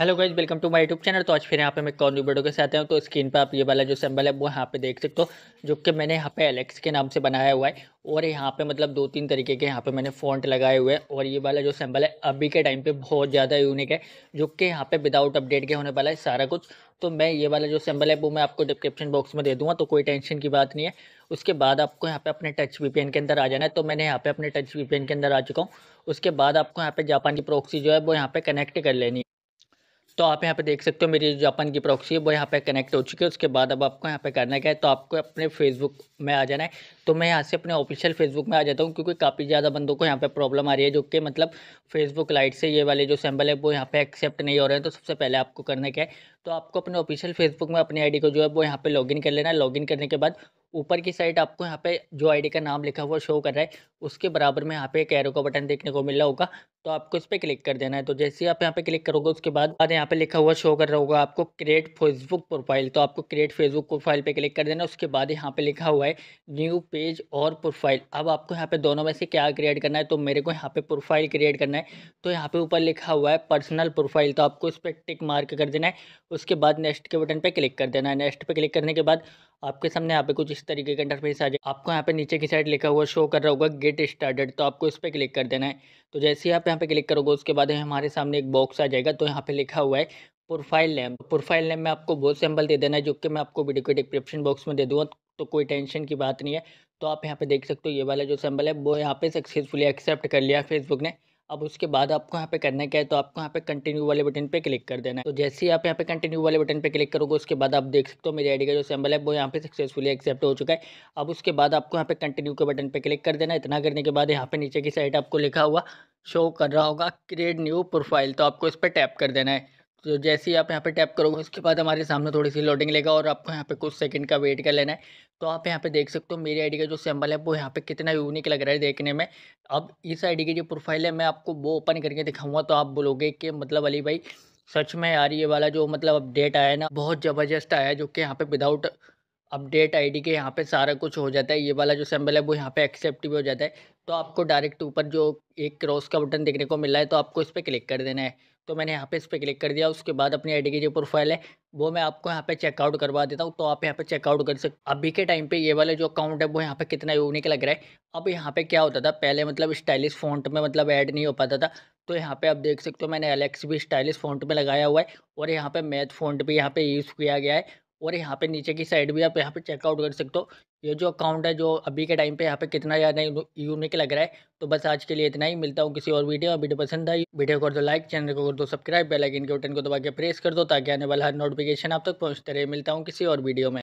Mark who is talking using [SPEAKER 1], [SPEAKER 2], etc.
[SPEAKER 1] hello guys welcome to my YouTube channel तो आज फिर यहाँ पे मैं कॉर्नी वीडियो के साथ हूँ तो स्क्रीन पे आप ये वाला जो सिंबल है वो यहाँ पे देख सकते हो जो कि मैंने यहाँ पे एलेक्स के नाम से बनाया हुआ है और यहाँ पे मतलब दो तीन तरीके के यहाँ पे मैंने फ़ॉन्ट लगाए हुए हैं और ये वाला जो सिंबल है अभी के टाइम पर बहुत ज़्यादा यूनिक है जो कि यहाँ पे विदाउट अपडेट के होने वाला है सारा कुछ तो मैं ये वाला जो सिंबल है वो मैं आपको डिस्क्रिप्शन बॉक्स में दे दूँगा तो कोई टेंशन की बात नहीं है उसके बाद आपको यहाँ पे अपने टच वीपीएन के अंदर आ जाना है तो मैंने यहाँ पे अपने टच वीपीएन के अंदर आ चुका हूँ उसके बाद आपको यहाँ पे जापान की प्रोक्सी जो है वो यहाँ पे कनेक्ट कर लेनी है तो आप यहाँ पे देख सकते हो मेरी जापान की प्रॉक्सी है वो यहाँ पे कनेक्ट हो चुकी है उसके बाद अब आपको यहाँ पे करना क्या है तो आपको अपने फेसबुक में आ जाना है तो मैं यहाँ से अपने ऑफिशियल फेसबुक में आ जाता हूँ क्योंकि काफ़ी ज़्यादा बंदों को यहाँ पे प्रॉब्लम आ रही है जो कि मतलब फेसबुक लाइट से ये वाले जो सैम्बल है वो यहाँ पे एक्सेप्ट नहीं हो रहे हैं तो सबसे पहले आपको करना क्या है तो आपको अपने ऑफिशियल फेसबुक में अपनी आई को जो है वो यहाँ पे लॉग कर लेना है लॉग करने के बाद ऊपर की साइड आपको यहाँ पे जो आईडी का नाम लिखा हुआ शो कर रहा है उसके बराबर में यहाँ पे एक एरो का बटन देखने को मिल रहा होगा तो आपको इस पर क्लिक कर देना है तो जैसे आप यहाँ पे क्लिक करोगे उसके बाद बाद यहाँ पे लिखा हुआ शो कर रहा होगा आपको क्रिएट फेसबुक प्रोफाइल तो आपको क्रिएट फेसबुक प्रोफाइल पर क्लिक कर देना उसके बाद यहाँ पर लिखा हुआ है न्यू पेज और प्रोफाइल अब आपको यहाँ पर दोनों में से क्या क्रिएट करना है तो मेरे को यहाँ पर प्रोफाइल क्रिएट करना है तो यहाँ पे ऊपर लिखा हुआ है पर्सनल प्रोफाइल तो आपको इस पर टिक मार्क कर देना है उसके बाद नेक्स्ट के बटन पर क्लिक कर देना है नेक्स्ट पर क्लिक करने के बाद आपके सामने यहाँ पे कुछ इस तरीके का इंटरफेस आ जाए आपको यहाँ पे नीचे की साइड लिखा हुआ शो कर रहा होगा गेट स्टार्टेड तो आपको इस पर क्लिक कर देना है तो जैसे ही आप यहाँ पे क्लिक करोगे उसके बाद हमारे सामने एक बॉक्स आ जाएगा तो यहाँ पे लिखा हुआ है प्रोफाइल नेम प्रोफाइल नेम में आपको वो सैम्पल दे देना है जो कि मैं आपको वीडियो के डिस्क्रिप्शन बॉक्स में दे दूँगा तो कोई टेंशन की बात नहीं है तो आप यहाँ पे देख सकते हो ये वाला जो सैम्पल है वो यहाँ पे सक्सेसफुली एक्सेप्ट कर लिया फेसबुक ने अब उसके बाद आपको यहाँ पे करना क्या है तो आपको यहाँ पे कंटिन्यू वाले बटन पे क्लिक कर देना है तो जैसे ही आप यहाँ पे कंटिन्यू वाले बटन पे क्लिक करोगे उसके बाद आप देख सकते हो मेरी आईडी का जो सैम्बल है वो यहाँ पे सक्सेसफुली एक्सेप्ट हो चुका है अब उसके बाद आपको यहाँ पे कंटिन्यू के बटन पे क्लिक कर देना इतना करने के बाद यहाँ पे नीचे की साइड आपको लिखा हुआ शो कर रहा होगा क्रिएट न्यू प्रोफाइल तो आपको इस पर टैप कर देना है तो जैसे ही आप यहाँ पे टैप करोगे उसके बाद हमारे सामने थोड़ी सी लोडिंग लेगा और आपको यहाँ पे कुछ सेकंड का वेट कर लेना है तो आप यहाँ पे देख सकते हो मेरी आईडी का जो सैम्बल है वो यहाँ पे कितना यूनिक लग रहा है देखने में अब इस आईडी की जो प्रोफाइल है मैं आपको वो ओपन करके दिखाऊंगा तो आप बोलोगे कि मतलब अली भाई सच में यार ये वाला जो मतलब अपडेट आया ना बहुत ज़बरदस्त आया जो कि यहाँ पे विदाउट अपडेट आईडी के यहाँ पे सारा कुछ हो जाता है ये वाला जो सिंबल है वो यहाँ पे एक्सेप्ट भी हो जाता है तो आपको डायरेक्ट ऊपर जो एक क्रॉस का बटन देखने को मिला है तो आपको इस पर क्लिक कर देना है तो मैंने यहाँ पे इस पर क्लिक कर दिया उसके बाद अपनी आईडी की जो प्रोफाइल है वो मैं आपको यहाँ पे चेकआउट करवा देता हूँ तो आप यहाँ पे चेकआउट कर सकते अभी के टाइम पे ये वाला जो अकाउंट है वो यहाँ पे कितना यूनिक लग रहा है अब यहाँ पे क्या होता था पहले मतलब स्टाइलिश फॉन्ट में मतलब ऐड नहीं हो पाता था तो यहाँ पे आप देख सकते हो मैंने एलेक्स भी स्टाइलिश फोन में लगाया हुआ है और यहाँ पे मैथ फोन भी यहाँ पे यूज़ किया गया है और यहाँ पे नीचे की साइड भी आप यहाँ पे चेकआउट कर सकते हो ये जो अकाउंट है जो अभी के टाइम पे यहाँ पे कितना ज़्यादा यूनिक लग रहा है तो बस आज के लिए इतना ही मिलता हूँ किसी और वीडियो में वीडियो पसंद आई वीडियो कर दो लाइक चैनल को कर दो सब्सक्राइब बेलाइकिन के बटन को दबा के प्रेस कर दो ताकि आने वाला हर नोटिफिकेशन आप तक पहुँचते रहे मिलता हूँ किसी और वीडियो में